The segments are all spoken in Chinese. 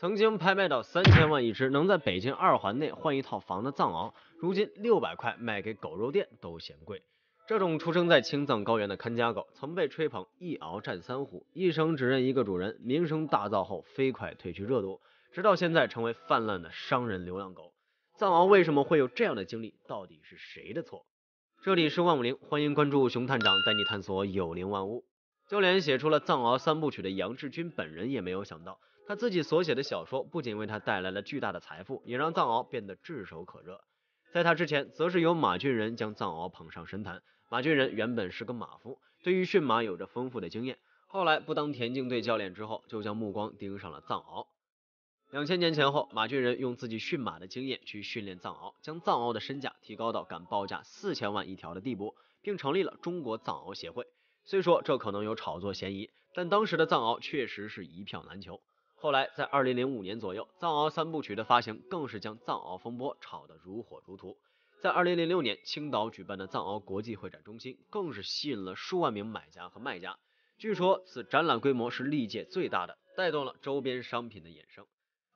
曾经拍卖到三千万一只，能在北京二环内换一套房的藏獒，如今六百块卖给狗肉店都嫌贵。这种出生在青藏高原的看家狗，曾被吹捧一獒战三虎，一生只认一个主人，名声大噪后飞快褪去热度，直到现在成为泛滥的商人流浪狗。藏獒为什么会有这样的经历？到底是谁的错？这里是万物灵，欢迎关注熊探长，带你探索有灵万物。就连写出了藏獒三部曲的杨志军本人也没有想到。他自己所写的小说不仅为他带来了巨大的财富，也让藏獒变得炙手可热。在他之前，则是由马俊仁将藏獒捧上神坛。马俊仁原本是个马夫，对于驯马有着丰富的经验。后来不当田径队教练之后，就将目光盯上了藏獒。两千年前后，马俊仁用自己驯马的经验去训练藏獒，将藏獒的身价提高到敢报价四千万一条的地步，并成立了中国藏獒协会。虽说这可能有炒作嫌疑，但当时的藏獒确实是一票难求。后来，在二零零五年左右，《藏獒三部曲》的发行更是将藏獒风波炒得如火如荼。在二零零六年，青岛举办的藏獒国际会展中心更是吸引了数万名买家和卖家，据说此展览规模是历届最大的，带动了周边商品的衍生。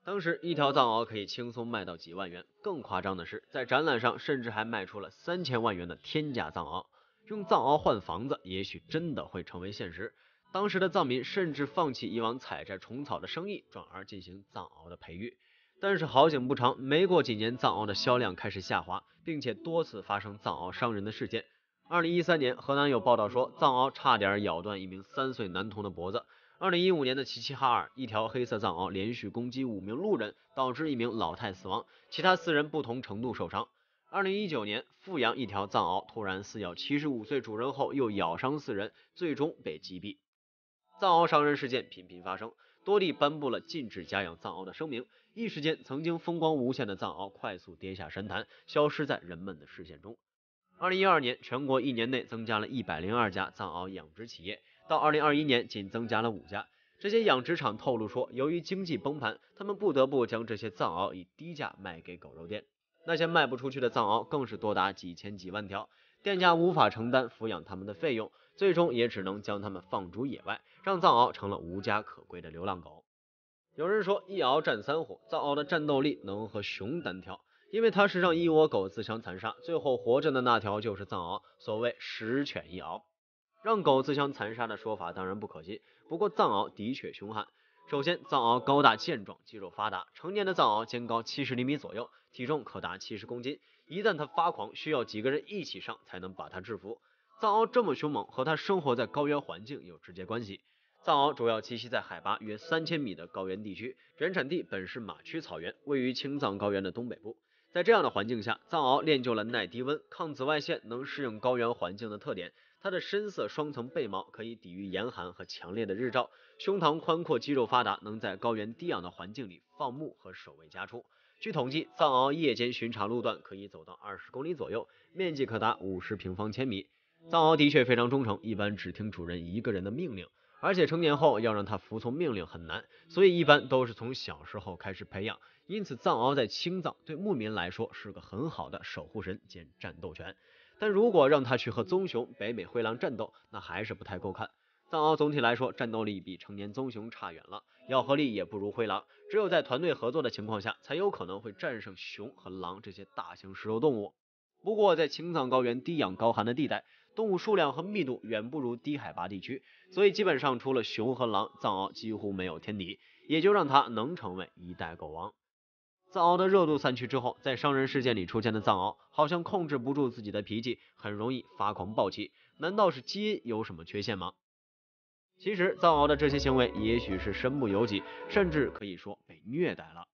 当时，一条藏獒可以轻松卖到几万元。更夸张的是，在展览上，甚至还卖出了三千万元的天价藏獒。用藏獒换房子，也许真的会成为现实。当时的藏民甚至放弃以往采摘虫草的生意，转而进行藏獒的培育。但是好景不长，没过几年，藏獒的销量开始下滑，并且多次发生藏獒伤人的事件。二零一三年，河南有报道说，藏獒差点咬断一名三岁男童的脖子。二零一五年的齐齐哈尔，一条黑色藏獒连续攻击五名路人，导致一名老太死亡，其他四人不同程度受伤。二零一九年，阜阳一条藏獒突然撕咬七十五岁主人后，又咬伤四人，最终被击毙。藏獒伤人事件频频发生，多地颁布了禁止家养藏獒的声明。一时间，曾经风光无限的藏獒快速跌下神坛，消失在人们的视线中。二零一二年，全国一年内增加了一百零二家藏獒养殖企业，到二零二一年，仅增加了五家。这些养殖场透露说，由于经济崩盘，他们不得不将这些藏獒以低价卖给狗肉店。那些卖不出去的藏獒更是多达几千几万条，店家无法承担抚养他们的费用。最终也只能将它们放逐野外，让藏獒成了无家可归的流浪狗。有人说一獒战三虎，藏獒的战斗力能和熊单挑，因为它是让一窝狗自相残杀，最后活着的那条就是藏獒。所谓十犬一獒，让狗自相残杀的说法当然不可信。不过藏獒的确凶悍。首先，藏獒高大健壮，肌肉发达，成年的藏獒肩高七十厘米左右，体重可达七十公斤。一旦它发狂，需要几个人一起上才能把它制服。藏獒这么凶猛，和它生活在高原环境有直接关系。藏獒主要栖息在海拔约三千米的高原地区，原产地本是马区草原，位于青藏高原的东北部。在这样的环境下，藏獒练就了耐低温、抗紫外线、能适应高原环境的特点。它的深色双层背毛可以抵御严寒和强烈的日照，胸膛宽阔，肌肉发达，能在高原低氧的环境里放牧和守卫家畜。据统计，藏獒夜间巡查路段可以走到二十公里左右，面积可达五十平方千米。藏獒的确非常忠诚，一般只听主人一个人的命令，而且成年后要让它服从命令很难，所以一般都是从小时候开始培养。因此，藏獒在青藏对牧民来说是个很好的守护神兼战斗犬。但如果让它去和棕熊、北美灰狼战斗，那还是不太够看。藏獒总体来说战斗力比成年棕熊差远了，咬合力也不如灰狼，只有在团队合作的情况下才有可能会战胜熊和狼这些大型食肉动物。不过，在青藏高原低氧高寒的地带，动物数量和密度远不如低海拔地区，所以基本上除了熊和狼，藏獒几乎没有天敌，也就让它能成为一代狗王。藏獒的热度散去之后，在伤人事件里出现的藏獒好像控制不住自己的脾气，很容易发狂暴起，难道是基因有什么缺陷吗？其实藏獒的这些行为也许是身不由己，甚至可以说被虐待了。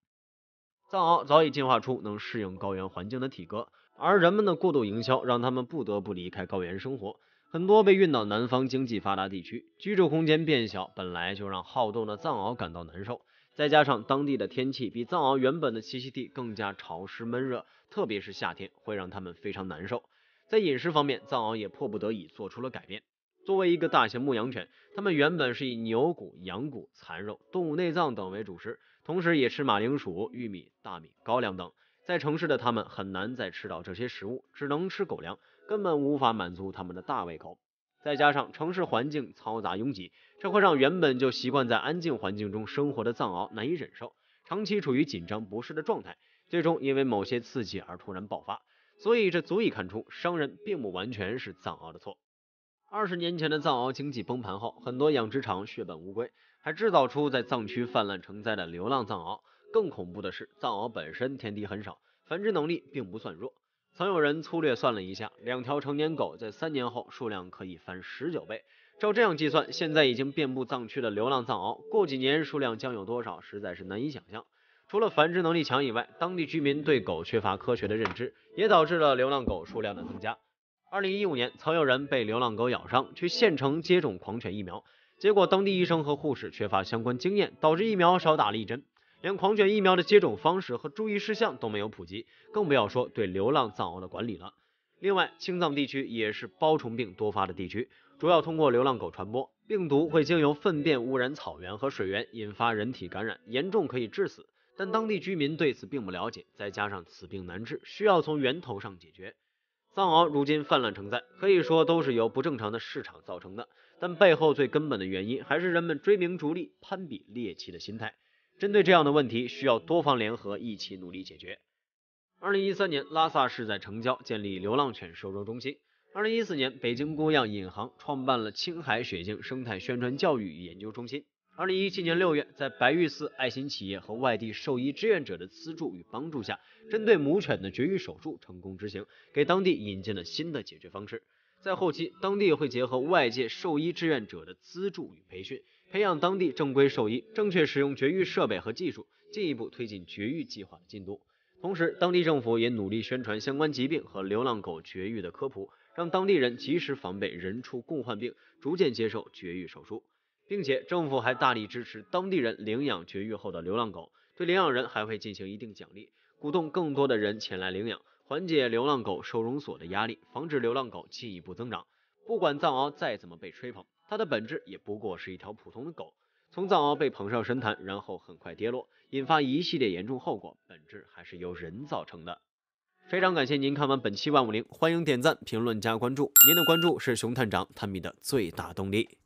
藏獒早已进化出能适应高原环境的体格。而人们的过度营销，让他们不得不离开高原生活，很多被运到南方经济发达地区，居住空间变小，本来就让好动的藏獒感到难受，再加上当地的天气比藏獒原本的栖息地更加潮湿闷热，特别是夏天会让他们非常难受。在饮食方面，藏獒也迫不得已做出了改变。作为一个大型牧羊犬，它们原本是以牛骨、羊骨、蚕肉、动物内脏等为主食，同时也吃马铃薯、玉米、大米、高粱等。在城市的他们很难再吃到这些食物，只能吃狗粮，根本无法满足他们的大胃口。再加上城市环境嘈杂拥挤，这会让原本就习惯在安静环境中生活的藏獒难以忍受，长期处于紧张不适的状态，最终因为某些刺激而突然爆发。所以，这足以看出，商人并不完全是藏獒的错。二十年前的藏獒经济崩盘后，很多养殖场血本无归，还制造出在藏区泛滥成灾的流浪藏獒。更恐怖的是，藏獒本身天敌很少，繁殖能力并不算弱。曾有人粗略算了一下，两条成年狗在三年后数量可以翻十九倍。照这样计算，现在已经遍布藏区的流浪藏獒，过几年数量将有多少，实在是难以想象。除了繁殖能力强以外，当地居民对狗缺乏科学的认知，也导致了流浪狗数量的增加。二零一五年，曾有人被流浪狗咬伤，去县城接种狂犬疫苗，结果当地医生和护士缺乏相关经验，导致疫苗少打了一针。连狂犬疫苗的接种方式和注意事项都没有普及，更不要说对流浪藏獒的管理了。另外，青藏地区也是包虫病多发的地区，主要通过流浪狗传播，病毒会经由粪便污染草原和水源，引发人体感染，严重可以致死。但当地居民对此并不了解，再加上此病难治，需要从源头上解决。藏獒如今泛滥成灾，可以说都是由不正常的市场造成的，但背后最根本的原因还是人们追名逐利、攀比猎奇的心态。针对这样的问题，需要多方联合一起努力解决。二零一三年，拉萨市在城郊建立流浪犬收容中心。二零一四年，北京公样引航创办了青海雪境生态宣传教育与研究中心。二零一七年六月，在白玉寺爱心企业和外地兽医志愿者的资助与帮助下，针对母犬的绝育手术成功执行，给当地引进了新的解决方式。在后期，当地会结合外界兽医志愿者的资助与培训。培养当地正规兽医，正确使用绝育设备和技术，进一步推进绝育计划的进度。同时，当地政府也努力宣传相关疾病和流浪狗绝育的科普，让当地人及时防备人畜共患病，逐渐接受绝育手术。并且，政府还大力支持当地人领养绝育后的流浪狗，对领养人还会进行一定奖励，鼓动更多的人前来领养，缓解流浪狗收容所的压力，防止流浪狗进一步增长。不管藏獒再怎么被吹捧。它的本质也不过是一条普通的狗。从藏獒被捧上神坛，然后很快跌落，引发一系列严重后果，本质还是由人造成的。非常感谢您看完本期万五零，欢迎点赞、评论、加关注。您的关注是熊探长探秘的最大动力。